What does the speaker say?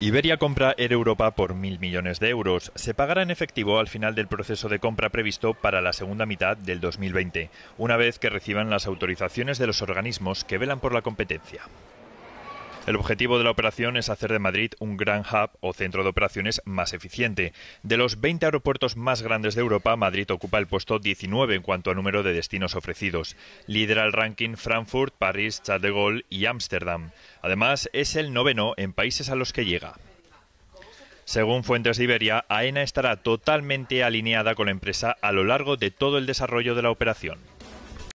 Iberia compra Air Europa por mil millones de euros. Se pagará en efectivo al final del proceso de compra previsto para la segunda mitad del 2020, una vez que reciban las autorizaciones de los organismos que velan por la competencia. El objetivo de la operación es hacer de Madrid un gran hub o centro de operaciones más eficiente. De los 20 aeropuertos más grandes de Europa, Madrid ocupa el puesto 19 en cuanto a número de destinos ofrecidos. Lidera el ranking Frankfurt, París, Charles de Gaulle y Ámsterdam. Además, es el noveno en países a los que llega. Según fuentes de Iberia, AENA estará totalmente alineada con la empresa a lo largo de todo el desarrollo de la operación.